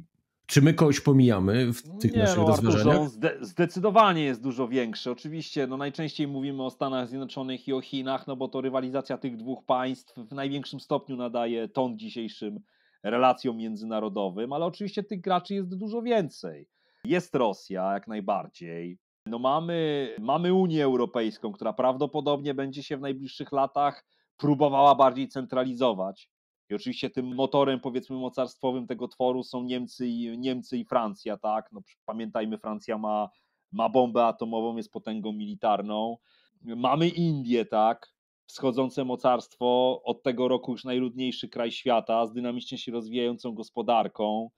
czy my kogoś pomijamy w no tych nie, naszych no, rozważaniach? Arturze, zde zdecydowanie jest dużo większy. Oczywiście no, najczęściej mówimy o Stanach Zjednoczonych i o Chinach, no bo to rywalizacja tych dwóch państw w największym stopniu nadaje ton dzisiejszym relacjom międzynarodowym, ale oczywiście tych graczy jest dużo więcej. Jest Rosja jak najbardziej, no mamy, mamy Unię Europejską, która prawdopodobnie będzie się w najbliższych latach próbowała bardziej centralizować. I oczywiście tym motorem, powiedzmy, mocarstwowym tego tworu są Niemcy i, Niemcy i Francja, tak? No, pamiętajmy, Francja ma, ma bombę atomową, jest potęgą militarną. Mamy Indię, tak? Wschodzące mocarstwo, od tego roku już najludniejszy kraj świata, z dynamicznie się rozwijającą gospodarką.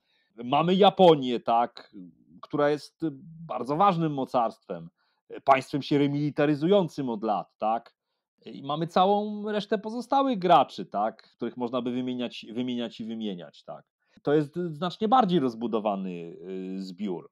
Mamy Japonię, tak? która jest y, bardzo ważnym mocarstwem, y, państwem się remilitaryzującym od lat, tak? Y, I mamy całą resztę pozostałych graczy, tak? Których można by wymieniać, wymieniać i wymieniać, tak? To jest znacznie bardziej rozbudowany zbiór.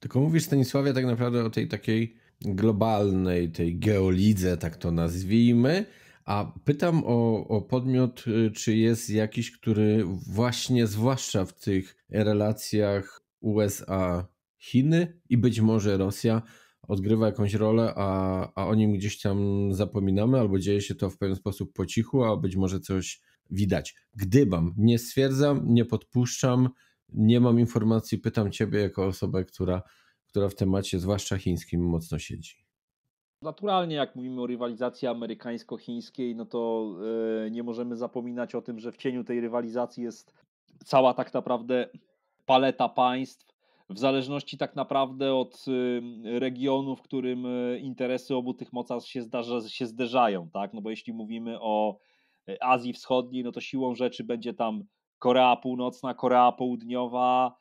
Tylko mówisz, Stanisławie, tak naprawdę o tej takiej globalnej, tej geolidze, tak to nazwijmy, a pytam o, o podmiot, czy jest jakiś, który właśnie, zwłaszcza w tych relacjach USA, Chiny i być może Rosja odgrywa jakąś rolę, a, a o nim gdzieś tam zapominamy, albo dzieje się to w pewien sposób po cichu, a być może coś widać. Gdybam, nie stwierdzam, nie podpuszczam, nie mam informacji, pytam Ciebie jako osobę, która, która w temacie, zwłaszcza chińskim, mocno siedzi. Naturalnie, jak mówimy o rywalizacji amerykańsko-chińskiej, no to e, nie możemy zapominać o tym, że w cieniu tej rywalizacji jest cała tak naprawdę paleta państw, w zależności tak naprawdę od y, regionu, w którym y, interesy obu tych mocarstw się, zdarza, się zderzają, tak? No bo jeśli mówimy o y, Azji Wschodniej, no to siłą rzeczy będzie tam Korea Północna, Korea Południowa,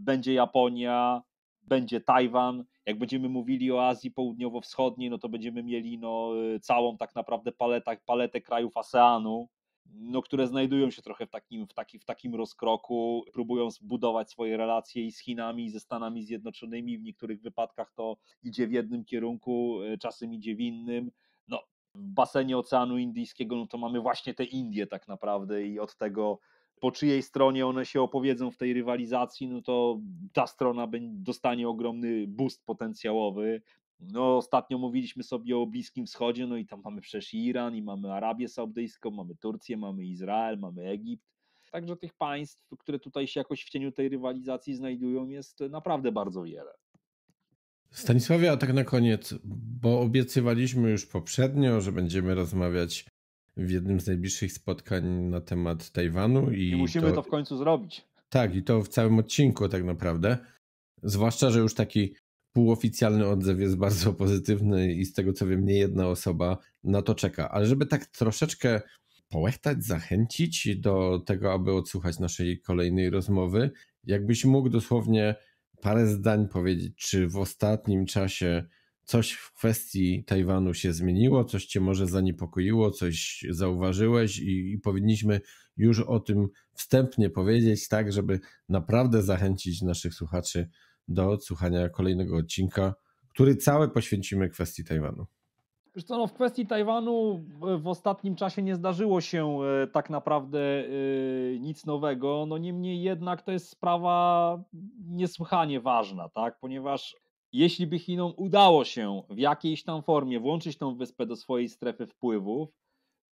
będzie Japonia, będzie Tajwan. Jak będziemy mówili o Azji Południowo-Wschodniej, no to będziemy mieli no, całą tak naprawdę paletę, paletę krajów ASEANu, no, które znajdują się trochę w takim, w, taki, w takim rozkroku, próbują budować swoje relacje i z Chinami, i ze Stanami Zjednoczonymi. W niektórych wypadkach to idzie w jednym kierunku, e, czasem idzie w innym. No, w basenie Oceanu Indyjskiego no to mamy właśnie te Indie tak naprawdę i od tego po czyjej stronie one się opowiedzą w tej rywalizacji, no to ta strona dostanie ogromny boost potencjałowy. No, ostatnio mówiliśmy sobie o Bliskim Wschodzie, no i tam mamy przecież Iran, i mamy Arabię Saudyjską, mamy Turcję, mamy Izrael, mamy Egipt. Także tych państw, które tutaj się jakoś w cieniu tej rywalizacji znajdują, jest naprawdę bardzo wiele. Stanisławie, a tak na koniec, bo obiecywaliśmy już poprzednio, że będziemy rozmawiać w jednym z najbliższych spotkań na temat Tajwanu. I, I musimy to... to w końcu zrobić. Tak, i to w całym odcinku tak naprawdę. Zwłaszcza, że już taki półoficjalny odzew jest bardzo pozytywny i z tego co wiem, nie jedna osoba na to czeka. Ale żeby tak troszeczkę połechtać, zachęcić do tego, aby odsłuchać naszej kolejnej rozmowy, jakbyś mógł dosłownie parę zdań powiedzieć, czy w ostatnim czasie coś w kwestii Tajwanu się zmieniło, coś cię może zaniepokoiło, coś zauważyłeś i, i, powinniśmy już o tym wstępnie powiedzieć, tak, żeby naprawdę zachęcić naszych słuchaczy do odsłuchania kolejnego odcinka, który cały poświęcimy kwestii Tajwanu. Zresztą no, w kwestii Tajwanu e, w ostatnim czasie nie zdarzyło się e, tak naprawdę e, nic nowego. No niemniej jednak to jest sprawa niesłychanie ważna, tak? Ponieważ jeśli by Chinom udało się w jakiejś tam formie włączyć tą wyspę do swojej strefy wpływów,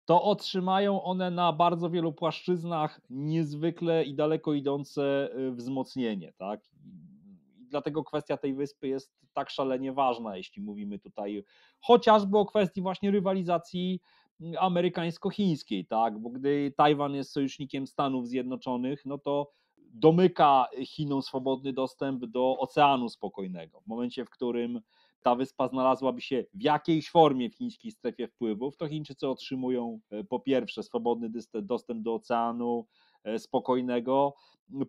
to otrzymają one na bardzo wielu płaszczyznach niezwykle i daleko idące wzmocnienie, tak? dlatego kwestia tej wyspy jest tak szalenie ważna, jeśli mówimy tutaj chociażby o kwestii właśnie rywalizacji mm, amerykańsko-chińskiej, tak? Bo gdy Tajwan jest sojusznikiem Stanów Zjednoczonych, no to domyka Chinom swobodny dostęp do Oceanu Spokojnego. W momencie, w którym ta wyspa znalazłaby się w jakiejś formie w chińskiej strefie wpływów, to Chińczycy otrzymują e, po pierwsze swobodny dostęp do oceanu, E, spokojnego.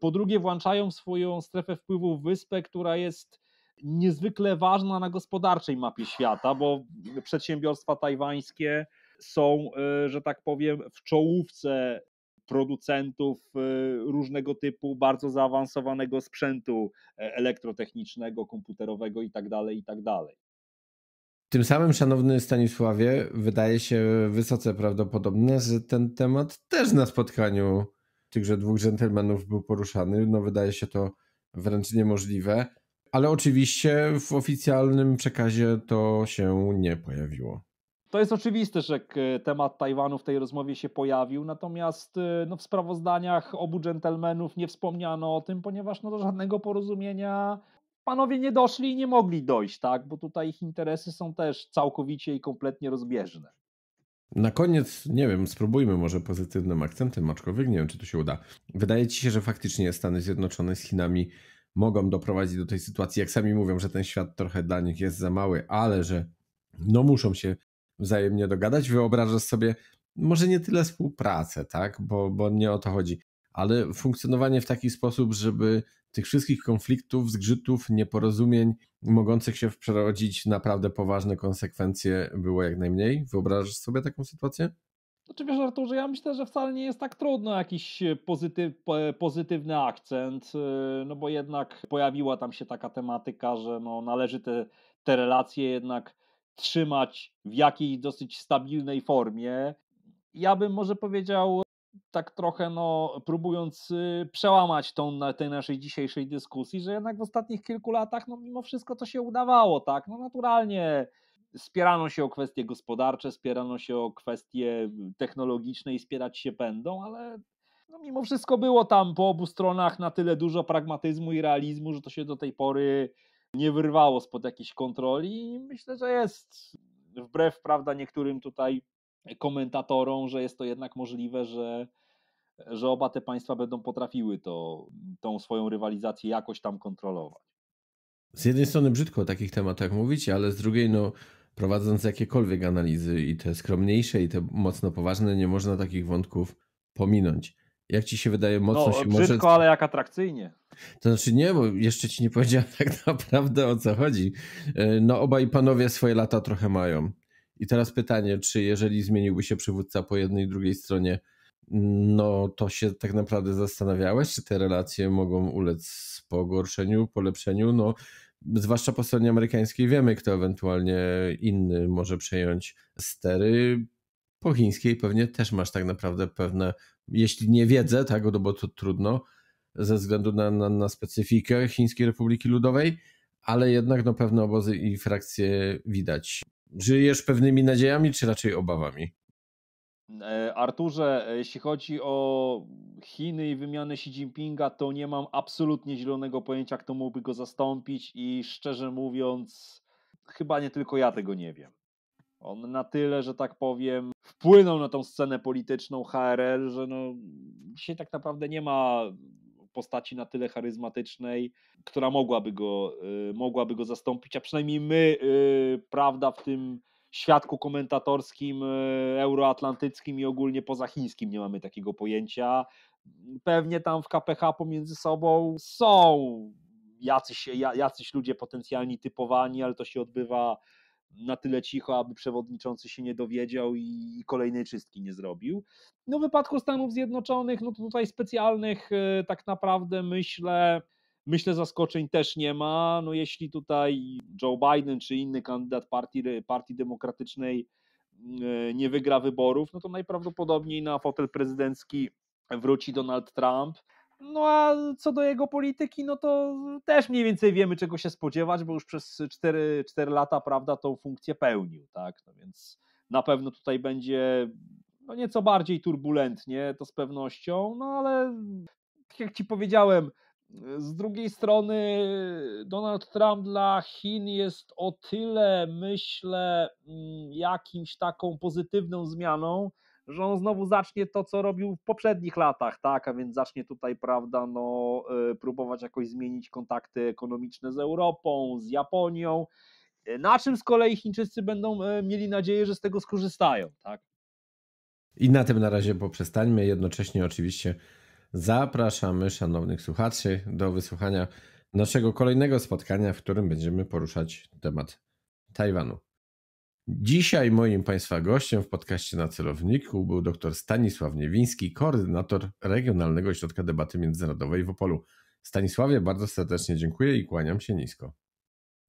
Po drugie, włączają w swoją strefę wpływu wyspę, która jest niezwykle ważna na gospodarczej mapie świata, bo przedsiębiorstwa tajwańskie są, e, że tak powiem, w czołówce producentów e, różnego typu bardzo zaawansowanego sprzętu elektrotechnicznego, komputerowego itd. Tak itd. Tak Tym samym, szanowny Stanisławie, wydaje się wysoce prawdopodobne, że ten temat też na spotkaniu tychże dwóch dżentelmenów był poruszany. No wydaje się to wręcz niemożliwe, ale oczywiście w oficjalnym przekazie to się nie pojawiło. To jest oczywiste, że temat Tajwanu w tej rozmowie się pojawił, natomiast y, no, w sprawozdaniach obu dżentelmenów nie wspomniano o tym, ponieważ no, do żadnego porozumienia panowie nie doszli i nie mogli dojść, tak? bo tutaj ich interesy są też całkowicie i kompletnie rozbieżne. Na koniec, nie wiem, spróbujmy może pozytywnym akcentem, aczkolwiek nie wiem, czy to się uda. Wydaje ci się, że faktycznie Stany Zjednoczone z Chinami mogą doprowadzić do tej sytuacji, jak sami mówią, że ten świat trochę dla nich jest za mały, ale że no muszą się wzajemnie dogadać. Wyobrażasz sobie może nie tyle współpracę, tak, bo, bo nie o to chodzi, ale funkcjonowanie w taki sposób, żeby tych wszystkich konfliktów, zgrzytów, nieporozumień mogących się przerodzić naprawdę poważne konsekwencje było jak najmniej. Wyobrażasz sobie taką sytuację? Znaczy wiesz Arturze, ja myślę, że wcale nie jest tak trudno jakiś e, pozytyw, e, pozytywny akcent, e, no bo jednak pojawiła tam się taka tematyka, że no należy te, te relacje jednak trzymać w jakiejś dosyć stabilnej formie. Ja bym może powiedział tak trochę no, próbując y, przełamać tą, tej naszej dzisiejszej dyskusji, że jednak w ostatnich kilku latach no, mimo wszystko to się udawało, tak? No naturalnie spierano się o kwestie gospodarcze, spierano się o kwestie y, technologiczne i spierać się będą, ale no, mimo wszystko było tam po obu stronach na tyle dużo pragmatyzmu i realizmu, że to się do tej pory nie wyrwało spod jakiejś kontroli i myślę, że jest wbrew prawda niektórym tutaj komentatorom, że jest to jednak możliwe, że, że oba te państwa będą potrafiły to, tą swoją rywalizację jakoś tam kontrolować. Z jednej strony brzydko o takich tematach mówić, ale z drugiej, no, prowadząc jakiekolwiek analizy, i te skromniejsze, i te mocno poważne, nie można takich wątków pominąć. Jak ci się wydaje, mocno no, się brzydko, może. Brzydko, ale jak atrakcyjnie. To znaczy nie, bo jeszcze ci nie powiedziałem tak naprawdę o co chodzi. E, no, obaj panowie swoje lata trochę mają. I teraz pytanie, czy jeżeli zmieniłby się przywódca po jednej i drugiej stronie, no to się tak naprawdę zastanawiałeś, czy te relacje mogą ulec pogorszeniu, polepszeniu? No, zwłaszcza po stronie amerykańskiej wiemy, kto ewentualnie inny może przejąć stery. Po chińskiej pewnie też masz tak naprawdę pewne, jeśli nie wiedzę tego, tak, no bo to trudno, ze względu na, na, na specyfikę Chińskiej Republiki Ludowej, ale jednak no, pewne obozy i frakcje widać. Żyjesz pewnymi nadziejami, czy raczej obawami? E, Arturze, e, jeśli chodzi o Chiny i wymianę Xi Jinpinga, to nie mam absolutnie zielonego pojęcia, kto mógłby go zastąpić i szczerze mówiąc, chyba nie tylko ja tego nie wiem. On na tyle, że tak powiem, wpłynął na tą scenę polityczną HRL, że no, dzisiaj tak naprawdę nie ma postaci na tyle charyzmatycznej, która mogłaby go, y, mogłaby go zastąpić, a przynajmniej my, y, prawda, w tym świadku komentatorskim, y, euroatlantyckim i ogólnie pozachińskim nie mamy takiego pojęcia. Pewnie tam w KPH pomiędzy sobą są jacyś, jacyś ludzie potencjalni typowani, ale to się odbywa na tyle cicho, aby przewodniczący się nie dowiedział i kolejnej czystki nie zrobił. No w wypadku Stanów Zjednoczonych, no tutaj specjalnych e, tak naprawdę myślę, myślę zaskoczeń też nie ma. No jeśli tutaj Joe Biden czy inny kandydat partii, partii demokratycznej mm, e, nie wygra wyborów, no to najprawdopodobniej na fotel prezydencki wróci Donald Trump. No a co do jego polityki, no to też mniej więcej wiemy, czego się spodziewać, bo już przez 4, 4 lata, prawda, tą funkcję pełnił, tak? No więc na pewno tutaj będzie no nieco bardziej turbulentnie, to z pewnością, no ale tak jak ci powiedziałem, z drugiej strony Donald Trump dla Chin jest o tyle, myślę, mm, jakimś taką pozytywną zmianą, że on znowu zacznie to, co robił w poprzednich latach, tak, a więc zacznie tutaj, prawda, no, e, próbować jakoś zmienić kontakty ekonomiczne z Europą, z Japonią, e, na czym z kolei Chińczycy będą e, mieli nadzieję, że z tego skorzystają, tak. I na tym na razie poprzestańmy, jednocześnie oczywiście zapraszamy szanownych słuchaczy do wysłuchania naszego kolejnego spotkania, w którym będziemy poruszać temat Tajwanu. Dzisiaj moim Państwa gościem w podcaście na celowniku był dr Stanisław Niewiński, koordynator Regionalnego Ośrodka Debaty Międzynarodowej w Opolu. Stanisławie, bardzo serdecznie dziękuję i kłaniam się nisko.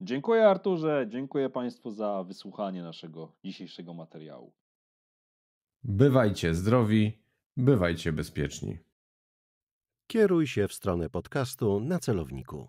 Dziękuję Arturze, dziękuję Państwu za wysłuchanie naszego dzisiejszego materiału. Bywajcie zdrowi, bywajcie bezpieczni. Kieruj się w stronę podcastu na celowniku.